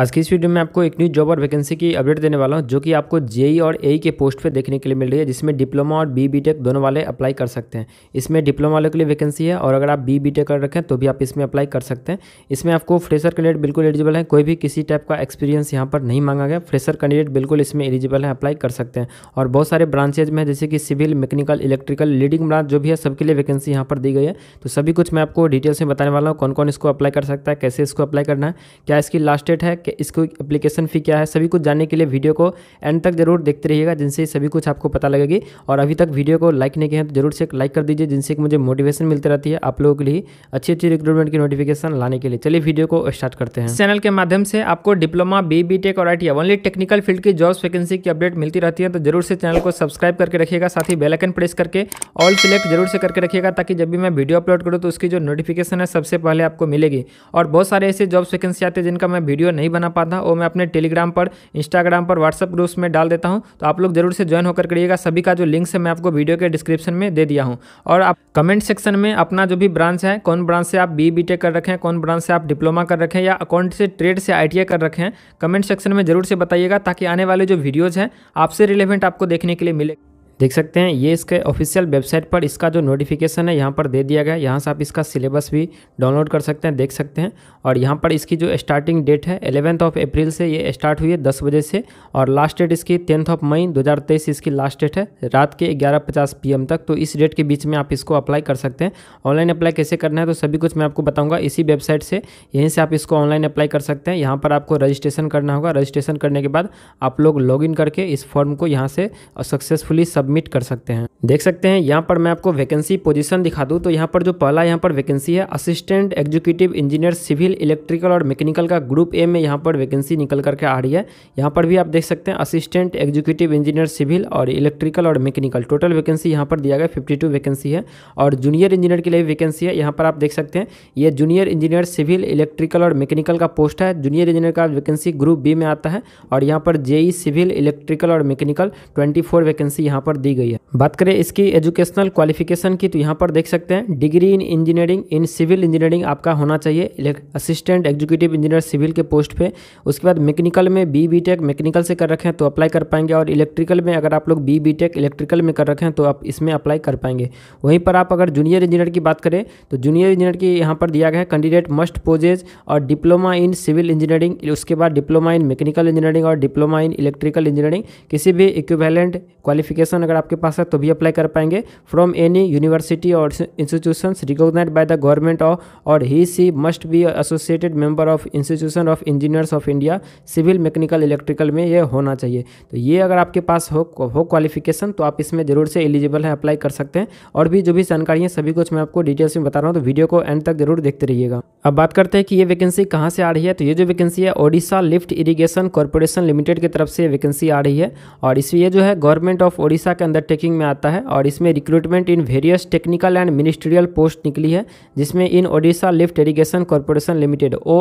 आज की इस वीडियो में आपको एक न्यू जॉब और वैकेंसी की अपडेट देने वाला हूं जो कि आपको जेई और ए के पोस्ट पे देखने के लिए मिल रही है जिसमें डिप्लोमा और बी बी टेक दोनों वाले अप्लाई कर सकते हैं इसमें डिप्लोमा वाले के लिए वैकेंसी है और अगर आप बी बी टेक कर रखें तो भी आप इसमें अप्लाई कर सकते हैं इसमें आपको फ्रेशर कैंडिडेट बिल्कुल एलिजिबल है कोई भी किसी टाइप का एक्सपीरियंस यहाँ पर नहीं मांगा गया फ्रेशर कैंडिडेट बिल्कुल इसमें एलिजिबल है अप्लाई कर सकते हैं और बहुत सारे ब्रांचेज में जैसे कि civil mechanical electrical leading branch जो भी है सबके लिए वैकेंसी यहाँ पर दी गई है तो सभी कुछ मैं आपको डिटेल्स में बताने वाला हूँ कौन कौन इसको अप्लाई कर सकता है कैसे इसको अप्लाई करना है क्या इसकी लास्ट डेट है है इसको एप्लीकेशन फ़ी क्या है सभी कुछ जानने के लिए वीडियो को एंड तक जरूर देखते रहिएगा जिनसे सभी कुछ आपको पता लगेगी और अभी तक वीडियो को लाइक नहीं किया तो जरूर से लाइक कर दीजिए जिनसे मुझे मोटिवेशन मिलती रहती है आप लोगों के लिए अच्छी अच्छी रिक्रूटमेंट की नोटिफिकेशन लाने के लिए चलिए वीडियो को स्टार्ट करते हैं चैनल के माध्यम से आपको डिप्लोमा बी बी और आई ओनली टेक्निकल फील्ड की जॉब वैकेंसी की अपडेट मिलती रहती है तो जरूर से चैनल को सब्सक्राइब करके रखिएगा साथ ही बेलाइकन प्रेस करके ऑल सिलेक्ट जरूर से करके रखिएगा ताकि जब भी मैं वीडियो अपलोड करूँ तो उसकी जो नोटिफिकेशन है सबसे पहले आपको मिलेगी और बहुत सारे ऐसे जॉब वैकेंसी आते हैं जिनका मैं वीडियो नहीं बना पाता वो मैं अपने टेलीग्राम पर इंस्टाग्राम पर व्हाट्सअप ग्रुप्स में डाल देता हूँ तो आप लोग जरूर से ज्वाइन होकर करिएगा सभी का जो लिंक है मैं आपको वीडियो के डिस्क्रिप्शन में दे दिया हूँ और आप कमेंट सेक्शन में अपना जो भी ब्रांच है कौन ब्रांच से आप बी बी कर रखें कौन ब्रांच से आप डिप्लोमा कर रखें या अकाउंट से ट्रेड से आई कर रखें कमेंट सेक्शन में जरूर से बताइएगा ताकि आने वाले जो वीडियोज़ हैं आपसे रिलेवेंट आपको देखने के लिए मिले देख सकते हैं ये इसके ऑफिशियल वेबसाइट पर इसका जो नोटिफिकेशन है यहाँ पर दे दिया गया है यहाँ से आप इसका सिलेबस भी डाउनलोड कर सकते हैं देख सकते हैं और यहाँ पर इसकी जो स्टार्टिंग डेट है एलेवेंथ ऑफ अप्रैल से ये स्टार्ट हुई है दस बजे से और लास्ट डेट इसकी टेंथ ऑफ मई दो इसकी लास्ट डेट है रात के ग्यारह पचास तक तो इस डेट के बीच में आप इसको अप्लाई कर सकते हैं ऑनलाइन अप्लाई कैसे करना है तो सभी कुछ मैं आपको बताऊँगा इसी वेबसाइट से यहीं से आप इसको ऑनलाइन अप्लाई कर सकते हैं यहाँ पर आपको रजिस्ट्रेशन करना होगा रजिस्ट्रेशन करने के बाद आप लोग लॉग करके इस फॉर्म को यहाँ से सक्सेसफुली सबमिट सबमिट कर सकते हैं देख सकते हैं यहाँ पर मैं आपको वैकेंसी पोजीशन दिखा दूँ तो यहाँ पर जो पहला यहाँ पर वैकेंसी है assistant executive engineer civil electrical और मैकेनिकल का ग्रुप ए में यहाँ पर वैकेंसी निकल करके आ रही है यहाँ पर भी आप देख सकते हैं असिस्टेंट एग्जीक्यूटिव इंजीनियर सिविल और इलेक्ट्रिकल और मैकेनिकल टोटल वैकेंसी यहाँ पर दिया गया फिफ्टी टू वैकेंसी है और जूनियर इंजीनियर के लिए वैकेंसी है यहाँ पर आप देख सकते हैं ये जूनियर इंजीनियर सिविल इलेक्ट्रिकल और मैकेनिकल का पोस्ट है जूनियर इंजीनियर का वैकेंसी ग्रुप बी में आता है और यहाँ पर जेई सिविल इलेक्ट्रिकल और मैकेनिकल ट्वेंटी वैकेंसी यहाँ पर दी गई है बात करें इसकी एजुकेशनल क्वालिफिकेशन की तो यहाँ पर देख सकते हैं degree in engineering in civil engineering आपका होना चाहिए असिस्टेंट एग्जीक्यूटिव इंजीनियर सिविल के पोस्ट पे उसके बाद मैकेनिकल में बी बी टेक मैकेनिकल से कर रखे हैं तो अप्लाई कर पाएंगे और इलेक्ट्रिकल में अगर आप लोग बी बी टेक इलेक्ट्रिकल में कर रखे हैं तो आप इसमें अप्लाई कर पाएंगे वहीं पर आप अगर जूनियर इंजीनियर की बात करें तो जूनियर इंजीनियर की यहाँ पर दिया गया है कैंडिडेट मस्ट पोजेज और डिप्लोमा इन सिविल इंजीनियरिंग उसके बाद डिप्लोमा इन मैकेनिकल इंजीनियरिंग और डिप्लोमा इन इलेक्ट्रिकल इंजीनियरिंग किसी भी इक्विवेलेंट क्वालिफिकेशन क्वालिफिकेशन अगर आपके पास है तो भी अप्लाई कर पाएंगे फ्रॉम एनी यूनिवर्सिटी और institution recognize by the government of और he she must be associated member of institution of engineers of India civil mechanical electrical में ये होना चाहिए तो ये अगर आपके पास हो हो क्वालिफिकेशन तो आप इसमें ज़रूर से एलिजिबल है अप्लाई कर सकते हैं और भी जो भी जानकारी है सभी कुछ मैं आपको डिटेल्स में बता रहा हूँ तो वीडियो को एंड तक जरूर देखते रहिएगा अब बात करते हैं कि ये वैकेंसी कहाँ से आ रही है तो ये जो वैकेंसी है Odisha lift irrigation corporation limited की तरफ से वैकेंसी आ रही है और इसलिए जो है गवर्नमेंट ऑफ ओडिशा संस्था के अंडरटेकिंग में आता है और इसमें recruitment in various technical and ministerial post निकली है जिसमें in Odisha lift irrigation corporation limited ओ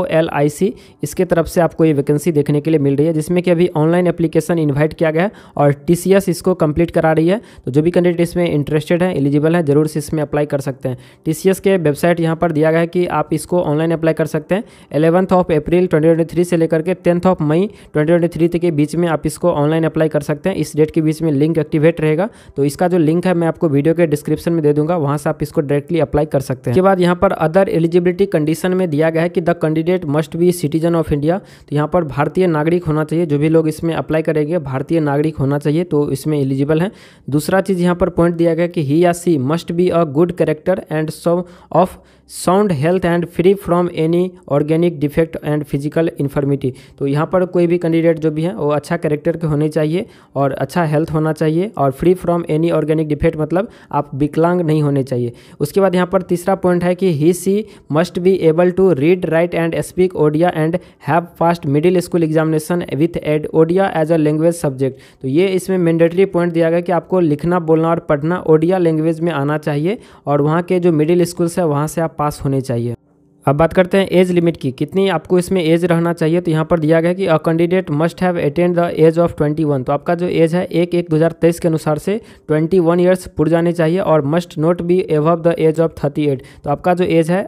इसके तरफ से आपको ये वैकेंसी देखने के लिए मिल रही है जिसमें कि अभी ऑनलाइन एप्लीकेशन इन्वाइट किया गया है और टी इसको कम्प्लीट करा रही है तो जो भी कैंडिडेट इसमें इंटरेस्टेड है एलिजिबल है जरूर से इसमें अप्लाई कर सकते हैं टी के वेबसाइट यहाँ पर दिया गया है कि आप इसको ऑनलाइन अप्लाई कर सकते हैं एलेवंथ ऑफ अप्रैल थ्री से लेकर के टेंथ ऑफ मई 2023 के बीच में आप इसको ऑनलाइन अप्लाई कर सकते हैं इस डेट के बीच में लिंक एक्टिवेट रहेगा तो इसका जो लिंक है मैं आपको वीडियो के डिस्क्रिप्शन में दे दूंगा वहां से आप इसको डायरेक्टली अप्लाई कर सकते हैं इसके बाद यहाँ पर अदर एलिजिबिलिटी कंडीशन में दिया गया है कि the candidate must be citizen of India तो यहाँ पर भारतीय नागरिक होना चाहिए जो भी लोग इसमें अप्लाई करेंगे भारतीय नागरिक होना चाहिए तो इसमें एलिजिबल है दूसरा चीज़ यहाँ पर पॉइंट दिया गया कि ही या she must be a good character and so of sound health and free from any organic defect and physical infirmity तो यहाँ पर कोई भी कैंडिडेट जो भी है वो अच्छा करेक्टर के होने चाहिए और अच्छा हेल्थ होना चाहिए और और free from any organic defect मतलब आप विकलांग नहीं होने चाहिए उसके बाद यहाँ पर तीसरा पॉइंट है कि he she must be able to read write and speak Odia and have passed middle school examination with add Odia as a language subject तो ये इसमें मैंडेटरी पॉइंट दिया गया कि आपको लिखना बोलना और पढ़ना ओडिया लैंग्वेज में आना चाहिए और वहाँ के जो मिडिल स्कूल्स है वहाँ से आप पास होने चाहिए अब बात करते हैं एज लिमिट की कितनी आपको इसमें एज रहना चाहिए तो यहाँ पर दिया गया कि a candidate must have attend the age of 21 तो आपका जो एज है एक एक 2023 के अनुसार से 21 वन ईयर्स जाने चाहिए और must not be above the age of 38 तो आपका जो एज है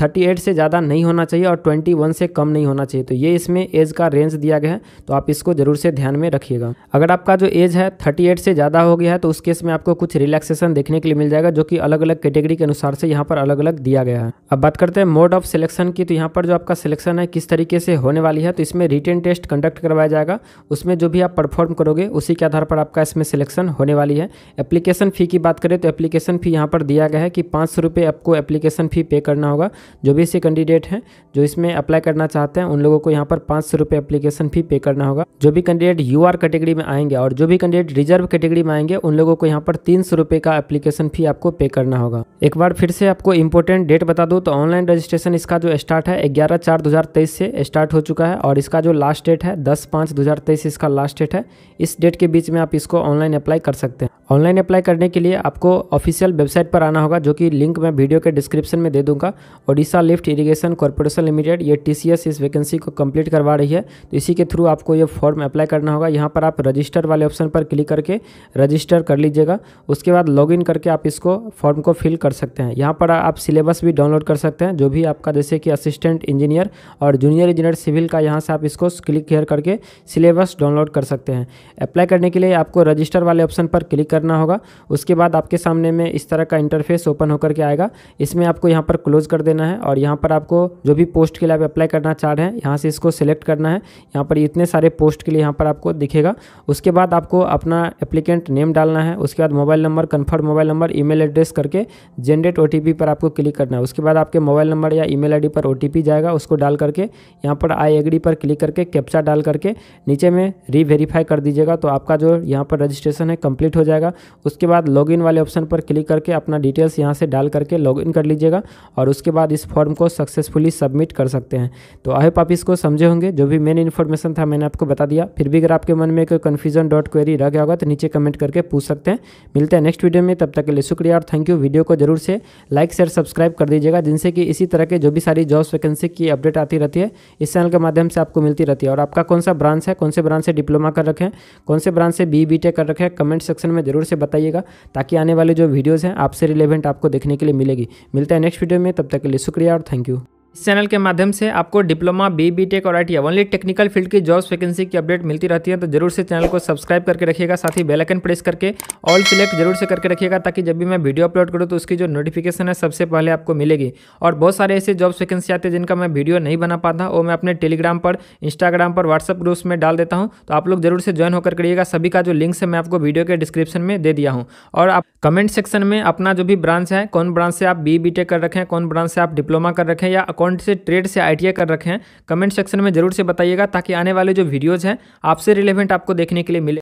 थर्टी एट से ज़्यादा नहीं होना चाहिए और ट्वेंटी वन से कम नहीं होना चाहिए तो ये इसमें एज का रेंज दिया गया है तो आप इसको ज़रूर से ध्यान में रखिएगा अगर आपका जो एज है थर्टी एट से ज़्यादा हो गया है तो उस केस में आपको कुछ रिलैक्सेशन देखने के लिए मिल जाएगा जो कि अलग अलग कैटेगरी के अनुसार से यहाँ पर अलग अलग दिया गया है अब बात करते हैं मोड ऑफ सिलेक्शन की तो यहाँ पर जो आपका सिलेक्शन है किस तरीके से होने वाली है तो इसमें रिटर्न टेस्ट कंडक्ट करवाया जाएगा उसमें जो भी आप परफॉर्म करोगे उसी के आधार पर आपका इसमें सिलेक्शन होने वाली है एप्लीकेशन फ़ी की बात करें तो एप्लीकेशन फ़ी यहाँ पर दिया गया है कि पाँच सौ आपको एप्लीकेशन फ़ी पे करना होगा होगा जो भी ऐसे कैंडिडेट हैं जो इसमें अप्लाई करना चाहते हैं उन लोगों को यहाँ पर पाँच सौ रुपये अप्लीकेशन फी पे करना होगा जो भी कैंडिडेट यू कैटेगरी में आएंगे और जो भी कैंडिडेट रिजर्व कैटेगरी में आएंगे उन लोगों को यहाँ पर तीन सौ रुपये का एप्लीकेशन फी आपको पे करना होगा एक बार फिर से आपको इंपॉर्टेंट डेट बता दूँ तो ऑनलाइन रजिस्ट्रेशन इसका जो स्टार्ट है ग्यारह चार दो हज़ार तेईस से स्टार्ट हो चुका है और इसका जो लास्ट डेट है दस पाँच दो हज़ार तेईस इसका लास्ट डेट है इस डेट के बीच में आप इसको ऑनलाइन अप्लाई कर सकते हैं ऑनलाइन अप्लाई करने के लिए आपको ऑफिशियल वेबसाइट पर आना होगा जो कि लिंक मैं वीडियो के डिस्क्रिप्शन में दे दूंगा Odisha lift irrigation corporation limited ये टी इस वैकेंसी को कंप्लीट करवा रही है तो इसी के थ्रू आपको ये फॉर्म अप्लाई करना होगा यहाँ पर आप रजिस्टर वाले ऑप्शन पर क्लिक करके रजिस्टर कर लीजिएगा उसके बाद लॉगिन करके आप इसको फॉर्म को फिल कर सकते हैं यहाँ पर आप सिलेबस भी डाउनलोड कर सकते हैं जो भी आपका जैसे कि असिस्टेंट इंजीनियर और जूनियर इंजीनियर सिविल का यहाँ से आप इसको क्लिक हेयर करके सिलेबस डाउनलोड कर सकते हैं अप्लाई करने के लिए आपको रजिस्टर वाले ऑप्शन पर क्लिक करना होगा उसके बाद आपके सामने में इस तरह का इंटरफेस ओपन होकर के आएगा इसमें आपको यहाँ पर क्लोज कर देना है और यहाँ पर आपको जो भी पोस्ट के लिए आप अप्लाई करना चाह रहे हैं यहाँ से इसको सिलेक्ट करना है यहाँ पर इतने सारे पोस्ट के लिए यहाँ पर आपको दिखेगा उसके बाद आपको अपना एप्लीकेंट नेम डालना है उसके बाद mobile number confirm mobile number e address करके जनरेट ओ पर आपको क्लिक करना है उसके बाद आपके मोबाइल नंबर या ई मेल पर ओ जाएगा उसको डाल करके यहाँ पर आई एग्री पर क्लिक करके कैप्चा डाल करके नीचे में रीवेरीफाई कर दीजिएगा तो आपका जो यहाँ पर रजिस्ट्रेशन है कंप्लीट हो जाएगा उसके बाद लॉगिन वाले ऑप्शन पर क्लिक करके अपना डिटेल्स यहाँ से डाल करके लॉगिन कर लीजिएगा और उसके उसके बाद इस फॉर्म को सक्सेसफुली सबमिट कर सकते हैं तो आई होप आप इसको समझे होंगे जो भी मेन इन्फॉर्मेशन था मैंने आपको बता दिया फिर भी अगर आपके मन में कोई कन्फ्यूजन डॉट क्वेरी रह गया होगा तो नीचे कमेंट करके पूछ सकते हैं मिलते हैं नेक्स्ट वीडियो में तब तक के लिए शुक्रिया और थैंक यू वीडियो को जरूर से लाइक शेयर सब्सक्राइब कर दीजिएगा जिनसे कि इसी तरह के जो भी सारी जॉब्स वैकेंसी की अपडेट आती रहती है इस चैनल के माध्यम से आपको मिलती रहती है और आपका कौन सा ब्रांच है कौन से ब्रांच से डिप्लोमा कर रखें कौन से ब्रांच से बी कर रखें कमेंट सेक्शन में जरूर से बताइएगा ताकि आने वाले जो वीडियोज़ हैं आपसे रिलेवेंट आपको देखने के लिए मिलेगी मिलता है नेक्स्ट वीडियो में तब तक तक के लिए शुक्रिया और थैंक यू इस चैनल के माध्यम से आपको डिप्लोमा बी बी टेक और आई ओनली टेक्निकल फील्ड की जॉब्स वैकेंसी की अपडेट मिलती रहती है तो जरूर से चैनल को सब्सक्राइब करके रखिएगा साथ ही बेल आइकन प्रेस करके ऑल सिलेक्ट जरूर से करके रखिएगा ताकि जब भी मैं वीडियो अपलोड करूँ तो उसकी जो नोटिफिकेशन है सबसे पहले आपको मिलेगी और बहुत सारे ऐसे जॉब्स वैकेंसी आते हैं जिनका मैं वीडियो नहीं बना पाता वो मैं अपने टेलीग्राम पर इंस्टाग्राम पर व्हाट्सअप ग्रुप्स में डाल देता हूँ तो आप लोग जरूर से ज्वाइन होकर करिएगा सभी का जो लिंक है मैं आपको वीडियो के डिस्क्रिप्शन में दे दिया हूँ और आप कमेंट सेक्शन में अपना जो भी ब्रांच है कौन ब्रांच से आप बी बी टेक कर रखें कौन ब्रांच से आप डिप्लोमा कर रखें या कौन से ट्रेड से आई कर रखे हैं कमेंट सेक्शन में जरूर से बताइएगा ताकि आने वाले जो वीडियोज़ हैं आपसे रिलेवेंट आपको देखने के लिए मिले